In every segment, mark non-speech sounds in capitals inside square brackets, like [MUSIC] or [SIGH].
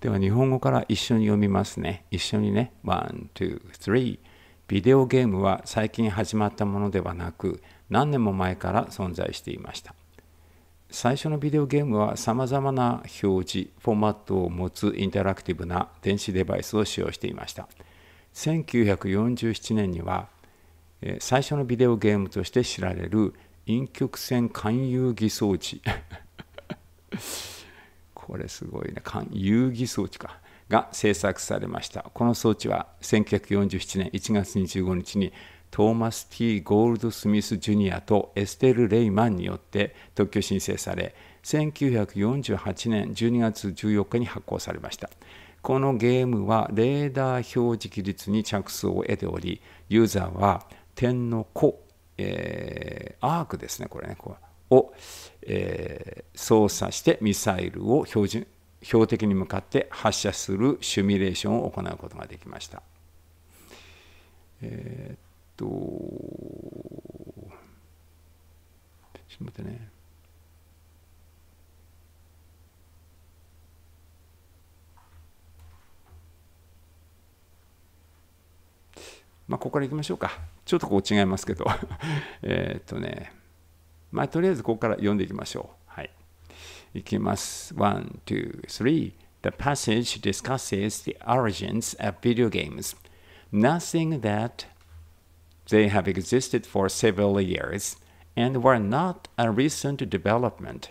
では日本語から一緒に読みますね。一緒にね。1、2、3。ビデオゲームは最近始まったものではなく、何年も前から存在していました。最初のビデオゲームはさまざまな表示、フォーマットを持つインタラクティブな電子デバイスを使用していました。1947年には最初のビデオゲームとして知られる陰極線勧誘偽装置これすごいね遊戯装置かが制作されましたこの装置は1947年1月25日にトーマス・ T・ ゴールドスミス・ジュニアとエステル・レイマンによって特許申請され1948年12月14日に発行されましたこのゲームはレーダー表示技術に着想を得ておりユーザーは点の子、えー、アークですねこれねこうを、えー、操作してミサイルを標準標的に向かって発射するシミュレーションを行うことができました。えー、っと、ちょっと待ってね。まあ、ここからいきましょうか。ちょっとこう違いますけど [LAUGHS] えっとね。まあ、とりあえずここから読んでいきましょう。はい。いきます。1、2、3。The passage discusses the origins of video games. Nothing that they have existed for several years and were not a recent development.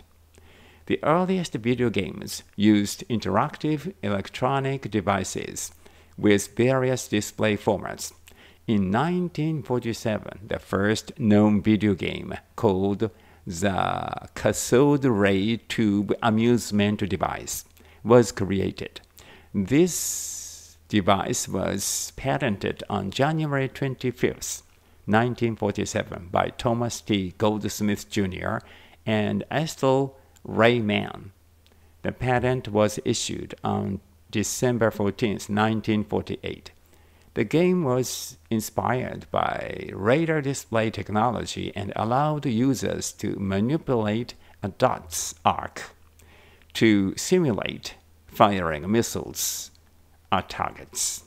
The earliest video games used interactive electronic devices with various display formats in 1947, the first known video game called the cathode ray tube amusement device was created. This device was patented on January 25, 1947 by Thomas T. Goldsmith Jr. and Estelle Rayman. The patent was issued on December 14, 1948. The game was inspired by radar display technology and allowed users to manipulate a dot's arc to simulate firing missiles at targets.